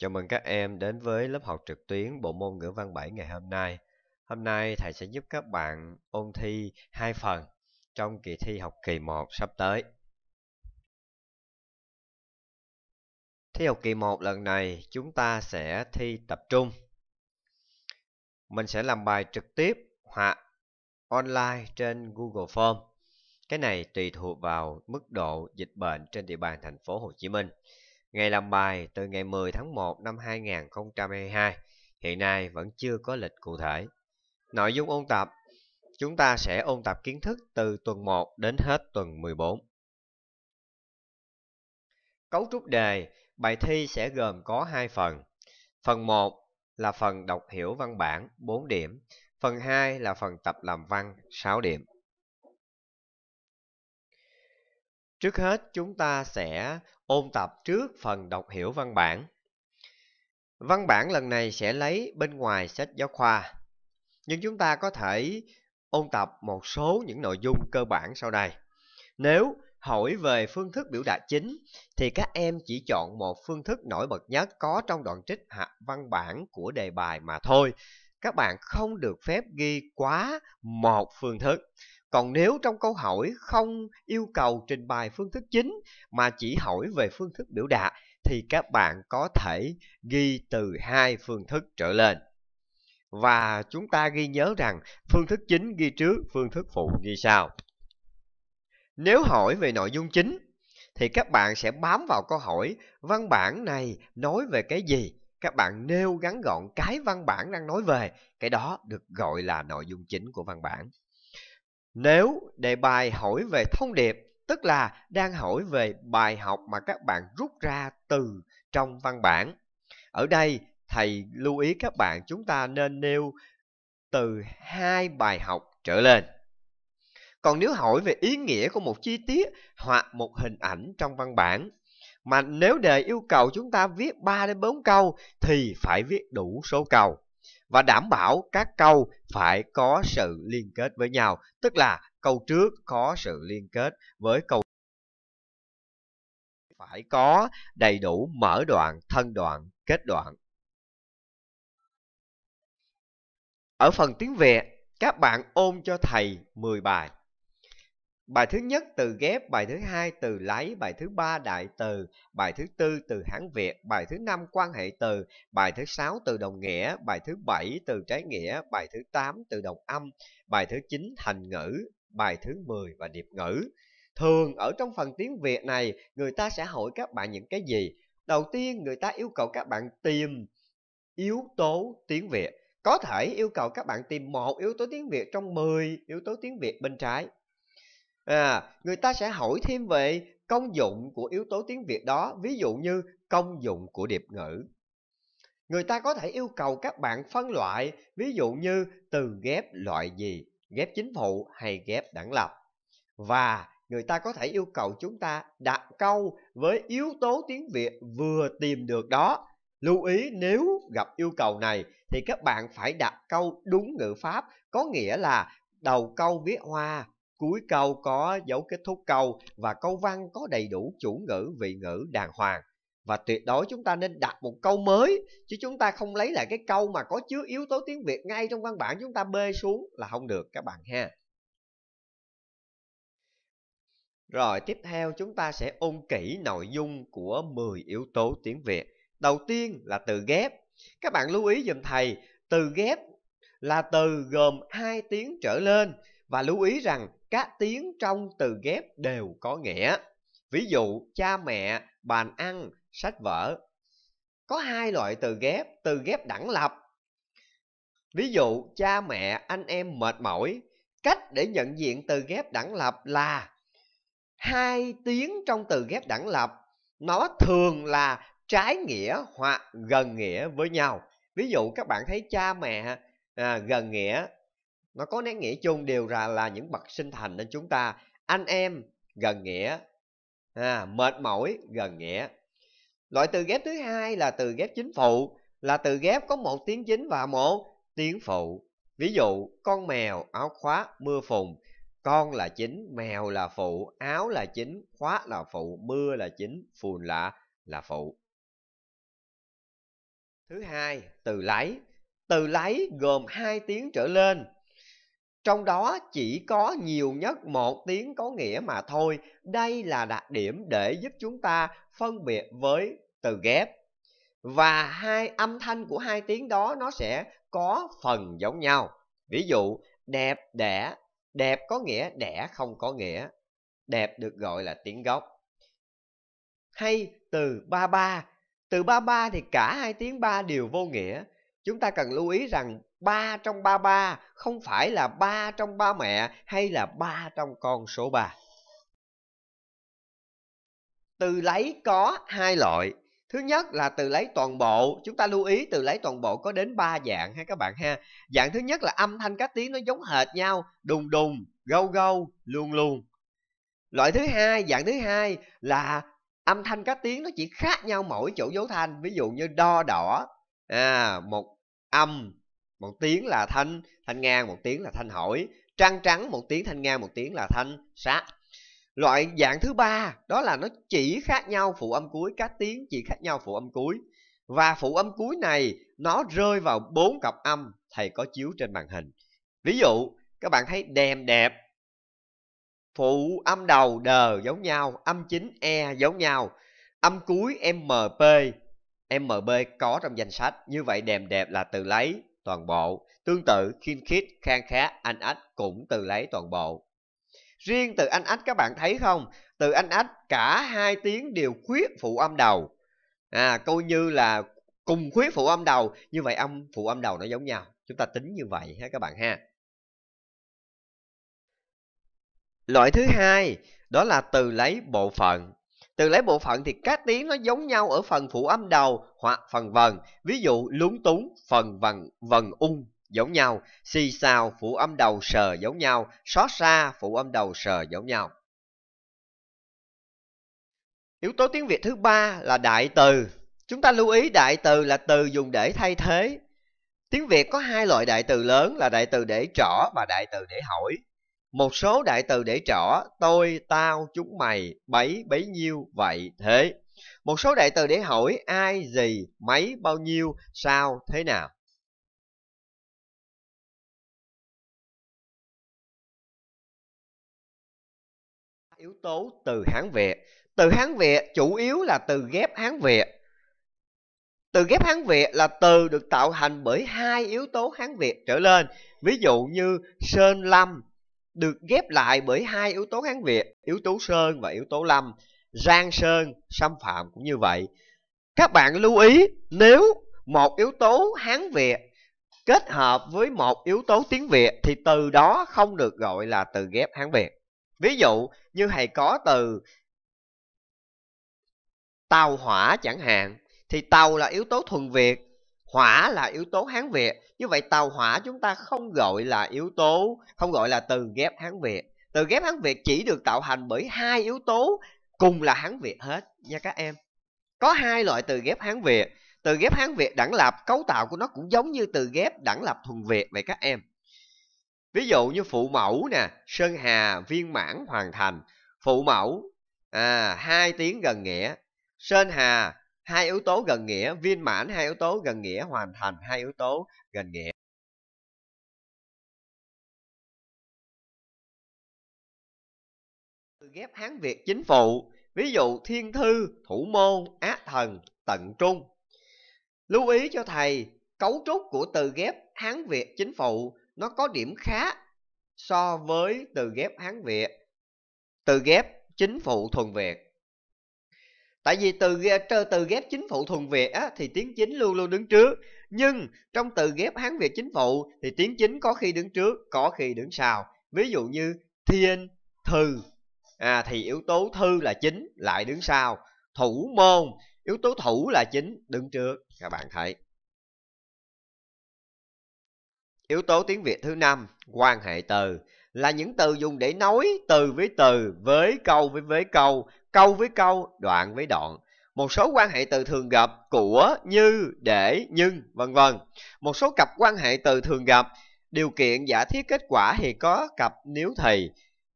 Chào mừng các em đến với lớp học trực tuyến bộ môn ngữ văn 7 ngày hôm nay. Hôm nay thầy sẽ giúp các bạn ôn thi hai phần trong kỳ thi học kỳ 1 sắp tới. Thi học kỳ 1 lần này chúng ta sẽ thi tập trung. Mình sẽ làm bài trực tiếp hoặc online trên Google Form. Cái này tùy thuộc vào mức độ dịch bệnh trên địa bàn thành phố Hồ Chí Minh. Ngày làm bài từ ngày 10 tháng 1 năm 2022, hiện nay vẫn chưa có lịch cụ thể. Nội dung ôn tập Chúng ta sẽ ôn tập kiến thức từ tuần 1 đến hết tuần 14. Cấu trúc đề, bài thi sẽ gồm có 2 phần. Phần 1 là phần đọc hiểu văn bản 4 điểm, phần 2 là phần tập làm văn 6 điểm. Trước hết chúng ta sẽ ôn tập trước phần đọc hiểu văn bản. Văn bản lần này sẽ lấy bên ngoài sách giáo khoa, nhưng chúng ta có thể ôn tập một số những nội dung cơ bản sau đây. Nếu hỏi về phương thức biểu đạt chính thì các em chỉ chọn một phương thức nổi bật nhất có trong đoạn trích hạ văn bản của đề bài mà thôi. Các bạn không được phép ghi quá một phương thức. Còn nếu trong câu hỏi không yêu cầu trình bày phương thức chính mà chỉ hỏi về phương thức biểu đạt thì các bạn có thể ghi từ hai phương thức trở lên. Và chúng ta ghi nhớ rằng phương thức chính ghi trước, phương thức phụ ghi sau. Nếu hỏi về nội dung chính thì các bạn sẽ bám vào câu hỏi văn bản này nói về cái gì các bạn nêu ngắn gọn cái văn bản đang nói về cái đó được gọi là nội dung chính của văn bản nếu đề bài hỏi về thông điệp, tức là đang hỏi về bài học mà các bạn rút ra từ trong văn bản. Ở đây, thầy lưu ý các bạn chúng ta nên nêu từ hai bài học trở lên. Còn nếu hỏi về ý nghĩa của một chi tiết hoặc một hình ảnh trong văn bản, mà nếu đề yêu cầu chúng ta viết 3 đến 4 câu thì phải viết đủ số câu và đảm bảo các câu phải có sự liên kết với nhau, tức là câu trước có sự liên kết với câu phải có đầy đủ mở đoạn, thân đoạn, kết đoạn. Ở phần tiếng Việt, các bạn ôn cho thầy 10 bài. Bài thứ nhất từ ghép, bài thứ hai từ lấy, bài thứ ba đại từ, bài thứ tư từ Hán Việt, bài thứ năm quan hệ từ, bài thứ sáu từ đồng nghĩa, bài thứ bảy từ trái nghĩa, bài thứ tám từ đồng âm, bài thứ chín thành ngữ, bài thứ mười và điệp ngữ. Thường ở trong phần tiếng Việt này, người ta sẽ hỏi các bạn những cái gì? Đầu tiên, người ta yêu cầu các bạn tìm yếu tố tiếng Việt. Có thể yêu cầu các bạn tìm một yếu tố tiếng Việt trong 10 yếu tố tiếng Việt bên trái à, người ta sẽ hỏi thêm về công dụng của yếu tố tiếng Việt đó, ví dụ như công dụng của điệp ngữ. Người ta có thể yêu cầu các bạn phân loại, ví dụ như từ ghép loại gì, ghép chính phụ hay ghép đẳng lập. Và người ta có thể yêu cầu chúng ta đặt câu với yếu tố tiếng Việt vừa tìm được đó. Lưu ý nếu gặp yêu cầu này thì các bạn phải đặt câu đúng ngữ pháp, có nghĩa là đầu câu viết hoa, Cuối câu có dấu kết thúc câu và câu văn có đầy đủ chủ ngữ, vị ngữ đàng hoàng. Và tuyệt đối chúng ta nên đặt một câu mới, chứ chúng ta không lấy lại cái câu mà có chứa yếu tố tiếng Việt ngay trong văn bản chúng ta bê xuống là không được các bạn ha. Rồi tiếp theo chúng ta sẽ ôn kỹ nội dung của 10 yếu tố tiếng Việt. Đầu tiên là từ ghép. Các bạn lưu ý dùm thầy, từ ghép là từ gồm hai tiếng trở lên và lưu ý rằng các tiếng trong từ ghép đều có nghĩa. Ví dụ cha mẹ, bàn ăn, sách vở. Có hai loại từ ghép, từ ghép đẳng lập. Ví dụ cha mẹ, anh em mệt mỏi. Cách để nhận diện từ ghép đẳng lập là hai tiếng trong từ ghép đẳng lập nó thường là trái nghĩa hoặc gần nghĩa với nhau. Ví dụ các bạn thấy cha mẹ à, gần nghĩa nó có nét nghĩa chung đều là là những bậc sinh thành nên chúng ta anh em gần nghĩa à, mệt mỏi gần nghĩa loại từ ghép thứ hai là từ ghép chính phụ là từ ghép có một tiếng chính và một tiếng phụ ví dụ con mèo áo khóa mưa phùn con là chính mèo là phụ áo là chính khóa là phụ mưa là chính phùn là là phụ thứ hai từ lấy từ lấy gồm hai tiếng trở lên trong đó chỉ có nhiều nhất một tiếng có nghĩa mà thôi. Đây là đặc điểm để giúp chúng ta phân biệt với từ ghép. Và hai âm thanh của hai tiếng đó nó sẽ có phần giống nhau. Ví dụ, đẹp, đẻ, đẹp có nghĩa đẻ không có nghĩa. Đẹp được gọi là tiếng gốc. Hay từ ba ba, từ ba ba thì cả hai tiếng ba đều vô nghĩa Chúng ta cần lưu ý rằng ba trong ba ba không phải là ba trong ba mẹ hay là ba trong con số ba. Từ lấy có hai loại. Thứ nhất là từ lấy toàn bộ, chúng ta lưu ý từ lấy toàn bộ có đến ba dạng ha các bạn ha. Dạng thứ nhất là âm thanh các tiếng nó giống hệt nhau, đùng đùng, gâu gâu, luôn luôn. Loại thứ hai, dạng thứ hai là âm thanh các tiếng nó chỉ khác nhau mỗi chỗ dấu thanh, ví dụ như đo đỏ, à một âm một tiếng là thanh thanh ngang một tiếng là thanh hỏi trăng trắng một tiếng thanh ngang một tiếng là thanh sát loại dạng thứ ba đó là nó chỉ khác nhau phụ âm cuối các tiếng chỉ khác nhau phụ âm cuối và phụ âm cuối này nó rơi vào bốn cặp âm thầy có chiếu trên màn hình ví dụ các bạn thấy đèm đẹp phụ âm đầu đờ giống nhau âm chính e giống nhau âm cuối mp MB có trong danh sách, như vậy đềm đẹp là từ lấy toàn bộ. Tương tự, khiên khít, khang khá, anh ách cũng từ lấy toàn bộ. Riêng từ anh ách các bạn thấy không? Từ anh ách cả hai tiếng đều khuyết phụ âm đầu. À, câu như là cùng khuyết phụ âm đầu, như vậy âm phụ âm đầu nó giống nhau. Chúng ta tính như vậy ha các bạn ha. Loại thứ hai đó là từ lấy bộ phận. Từ lấy bộ phận thì các tiếng nó giống nhau ở phần phụ âm đầu hoặc phần vần. Ví dụ lúng túng, phần vần, vần ung giống nhau. Xì xào, phụ âm đầu sờ giống nhau. Xót xa, phụ âm đầu sờ giống nhau. Yếu tố tiếng Việt thứ ba là đại từ. Chúng ta lưu ý đại từ là từ dùng để thay thế. Tiếng Việt có hai loại đại từ lớn là đại từ để trỏ và đại từ để hỏi một số đại từ để trỏ tôi tao chúng mày bấy bấy nhiêu vậy thế một số đại từ để hỏi ai gì mấy bao nhiêu sao thế nào yếu tố từ hán việt từ hán việt chủ yếu là từ ghép hán việt từ ghép hán việt là từ được tạo thành bởi hai yếu tố hán việt trở lên ví dụ như sơn lâm được ghép lại bởi hai yếu tố Hán Việt, yếu tố Sơn và yếu tố Lâm. Giang Sơn, Xâm Phạm cũng như vậy. Các bạn lưu ý, nếu một yếu tố Hán Việt kết hợp với một yếu tố tiếng Việt thì từ đó không được gọi là từ ghép Hán Việt. Ví dụ như thầy có từ tàu hỏa chẳng hạn thì tàu là yếu tố thuần Việt hỏa là yếu tố hán việt như vậy tàu hỏa chúng ta không gọi là yếu tố không gọi là từ ghép hán việt từ ghép hán việt chỉ được tạo thành bởi hai yếu tố cùng là hán việt hết nha các em có hai loại từ ghép hán việt từ ghép hán việt đẳng lập cấu tạo của nó cũng giống như từ ghép đẳng lập thuần việt vậy các em ví dụ như phụ mẫu nè sơn hà viên mãn hoàn thành phụ mẫu à hai tiếng gần nghĩa sơn hà hai yếu tố gần nghĩa viên mãn hai yếu tố gần nghĩa hoàn thành hai yếu tố gần nghĩa từ ghép hán việt chính phụ ví dụ thiên thư thủ môn á thần tận trung lưu ý cho thầy cấu trúc của từ ghép hán việt chính phụ nó có điểm khác so với từ ghép hán việt từ ghép chính phụ thuần việt tại vì từ từ ghép chính phụ thuần việt á, thì tiếng chính luôn luôn đứng trước nhưng trong từ ghép hán việt chính phụ thì tiếng chính có khi đứng trước có khi đứng sau ví dụ như thiên thư à, thì yếu tố thư là chính lại đứng sau thủ môn yếu tố thủ là chính đứng trước các bạn thấy yếu tố tiếng việt thứ năm quan hệ từ là những từ dùng để nói từ với từ với câu với với câu câu với câu, đoạn với đoạn. Một số quan hệ từ thường gặp của, như, để, nhưng, vân vân. Một số cặp quan hệ từ thường gặp điều kiện giả thiết kết quả thì có cặp nếu thì,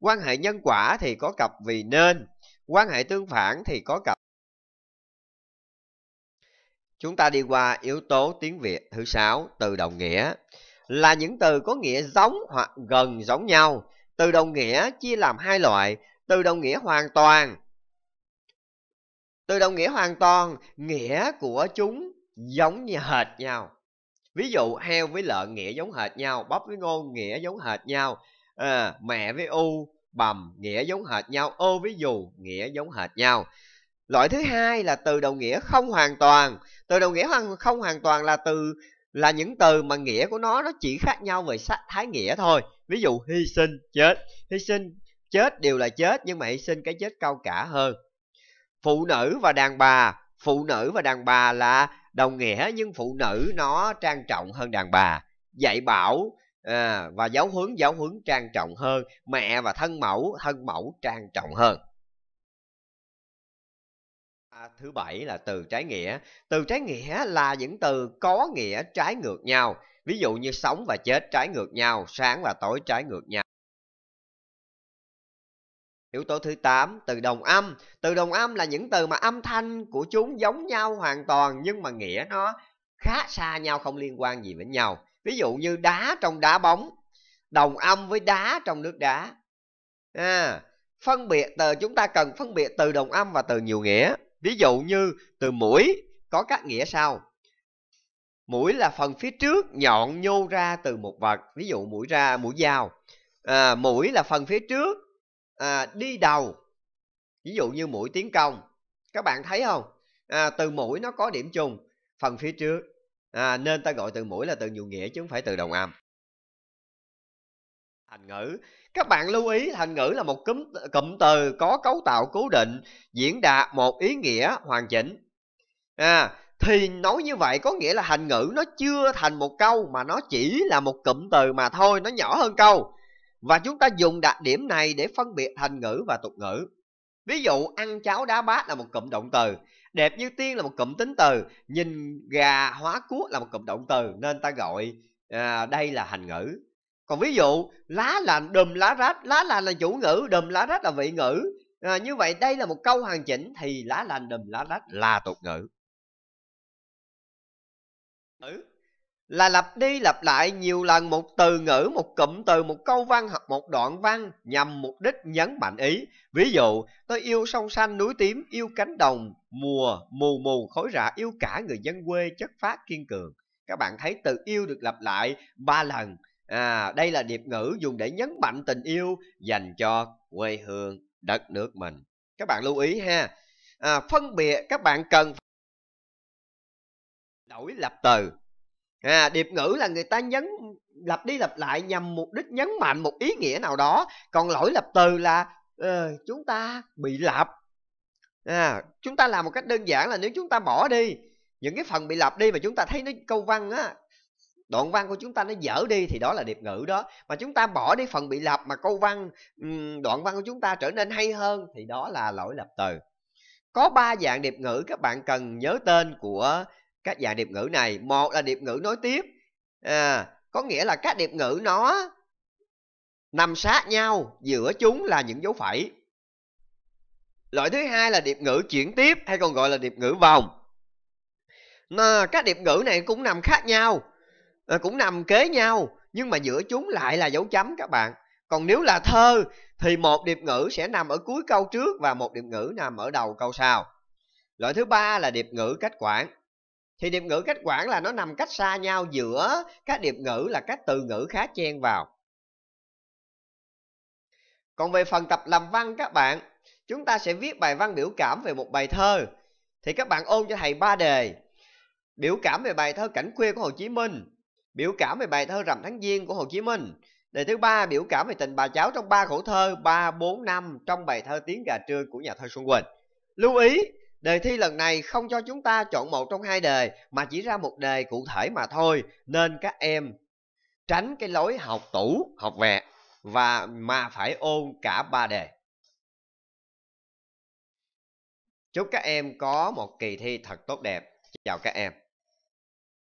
quan hệ nhân quả thì có cặp vì nên, quan hệ tương phản thì có cặp Chúng ta đi qua yếu tố tiếng Việt thứ sáu từ đồng nghĩa. Là những từ có nghĩa giống hoặc gần giống nhau. Từ đồng nghĩa chia làm hai loại, từ đồng nghĩa hoàn toàn từ đồng nghĩa hoàn toàn nghĩa của chúng giống như hệt nhau ví dụ heo với lợn nghĩa giống hệt nhau bắp với ngô nghĩa giống hệt nhau à, mẹ với u bầm nghĩa giống hệt nhau ô với dù nghĩa giống hệt nhau loại thứ hai là từ đồng nghĩa không hoàn toàn từ đồng nghĩa không hoàn toàn là từ là những từ mà nghĩa của nó nó chỉ khác nhau về sắc thái nghĩa thôi ví dụ hy sinh chết hy sinh chết đều là chết nhưng mà hy sinh cái chết cao cả hơn phụ nữ và đàn bà phụ nữ và đàn bà là đồng nghĩa nhưng phụ nữ nó trang trọng hơn đàn bà dạy bảo à, và giáo huấn giáo huấn trang trọng hơn mẹ và thân mẫu thân mẫu trang trọng hơn à, thứ bảy là từ trái nghĩa từ trái nghĩa là những từ có nghĩa trái ngược nhau ví dụ như sống và chết trái ngược nhau sáng và tối trái ngược nhau Yếu tố thứ 8, từ đồng âm. Từ đồng âm là những từ mà âm thanh của chúng giống nhau hoàn toàn nhưng mà nghĩa nó khá xa nhau không liên quan gì với nhau. Ví dụ như đá trong đá bóng, đồng âm với đá trong nước đá. À, phân biệt từ chúng ta cần phân biệt từ đồng âm và từ nhiều nghĩa. Ví dụ như từ mũi có các nghĩa sau. Mũi là phần phía trước nhọn nhô ra từ một vật, ví dụ mũi ra mũi dao. À, mũi là phần phía trước à, đi đầu ví dụ như mũi tiến công các bạn thấy không à, từ mũi nó có điểm chung phần phía trước à, nên ta gọi từ mũi là từ nhiều nghĩa chứ không phải từ đồng âm thành ngữ các bạn lưu ý thành ngữ là một cụm, cụm từ có cấu tạo cố định diễn đạt một ý nghĩa hoàn chỉnh à, thì nói như vậy có nghĩa là thành ngữ nó chưa thành một câu mà nó chỉ là một cụm từ mà thôi nó nhỏ hơn câu và chúng ta dùng đặc điểm này để phân biệt thành ngữ và tục ngữ. Ví dụ ăn cháo đá bát là một cụm động từ, đẹp như tiên là một cụm tính từ, nhìn gà hóa cuốc là một cụm động từ nên ta gọi à, đây là hành ngữ. Còn ví dụ lá lành đùm lá rách, lá lành là chủ ngữ, đùm lá rách là vị ngữ. À, như vậy đây là một câu hoàn chỉnh thì lá lành đùm lá rách là tục ngữ. Ừ là lặp đi lặp lại nhiều lần một từ ngữ, một cụm từ, một câu văn hoặc một đoạn văn nhằm mục đích nhấn mạnh ý. Ví dụ, tôi yêu sông xanh núi tím, yêu cánh đồng, mùa, mù mù khối rạ, yêu cả người dân quê chất phát kiên cường. Các bạn thấy từ yêu được lặp lại ba lần. À, đây là điệp ngữ dùng để nhấn mạnh tình yêu dành cho quê hương, đất nước mình. Các bạn lưu ý ha. À, phân biệt các bạn cần đổi lập từ à, điệp ngữ là người ta nhấn lặp đi lặp lại nhằm mục đích nhấn mạnh một ý nghĩa nào đó còn lỗi lập từ là ờ, chúng ta bị lặp à, chúng ta làm một cách đơn giản là nếu chúng ta bỏ đi những cái phần bị lặp đi mà chúng ta thấy nó câu văn á đoạn văn của chúng ta nó dở đi thì đó là điệp ngữ đó mà chúng ta bỏ đi phần bị lặp mà câu văn đoạn văn của chúng ta trở nên hay hơn thì đó là lỗi lập từ có ba dạng điệp ngữ các bạn cần nhớ tên của các dạng điệp ngữ này một là điệp ngữ nối tiếp à, có nghĩa là các điệp ngữ nó nằm sát nhau giữa chúng là những dấu phẩy loại thứ hai là điệp ngữ chuyển tiếp hay còn gọi là điệp ngữ vòng nó, các điệp ngữ này cũng nằm khác nhau à, cũng nằm kế nhau nhưng mà giữa chúng lại là dấu chấm các bạn còn nếu là thơ thì một điệp ngữ sẽ nằm ở cuối câu trước và một điệp ngữ nằm ở đầu câu sau loại thứ ba là điệp ngữ cách quản thì điệp ngữ cách quản là nó nằm cách xa nhau giữa các điệp ngữ là các từ ngữ khá chen vào còn về phần tập làm văn các bạn chúng ta sẽ viết bài văn biểu cảm về một bài thơ thì các bạn ôn cho thầy ba đề biểu cảm về bài thơ cảnh khuya của hồ chí minh biểu cảm về bài thơ rằm tháng giêng của hồ chí minh đề thứ ba biểu cảm về tình bà cháu trong ba khổ thơ ba bốn năm trong bài thơ tiếng gà trưa của nhà thơ xuân quỳnh lưu ý Đề thi lần này không cho chúng ta chọn một trong hai đề mà chỉ ra một đề cụ thể mà thôi, nên các em tránh cái lối học tủ, học vẹt và mà phải ôn cả ba đề. Chúc các em có một kỳ thi thật tốt đẹp. Chào các em.